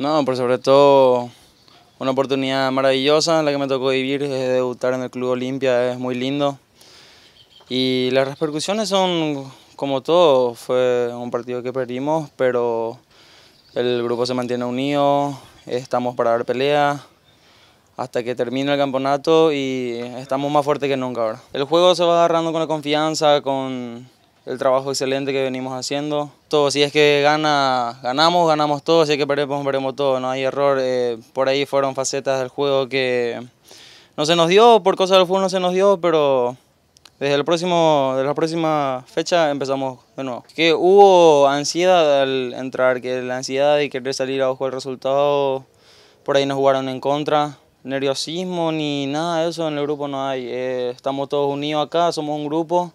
No, por sobre todo una oportunidad maravillosa en la que me tocó vivir, es debutar en el Club Olimpia, es muy lindo. Y las repercusiones son como todo, fue un partido que perdimos, pero el grupo se mantiene unido, estamos para dar pelea hasta que termine el campeonato y estamos más fuertes que nunca ahora. El juego se va agarrando con la confianza, con el trabajo excelente que venimos haciendo. Todo, si es que gana, ganamos, ganamos todo, si es que perdemos, perdemos todo, no hay error. Eh, por ahí fueron facetas del juego que no se nos dio, por cosas del fútbol no se nos dio, pero desde el próximo, de la próxima fecha empezamos de nuevo. Que hubo ansiedad al entrar, que la ansiedad y querer salir a ojo el resultado, por ahí nos jugaron en contra. Nerviosismo ni nada de eso en el grupo no hay. Eh, estamos todos unidos acá, somos un grupo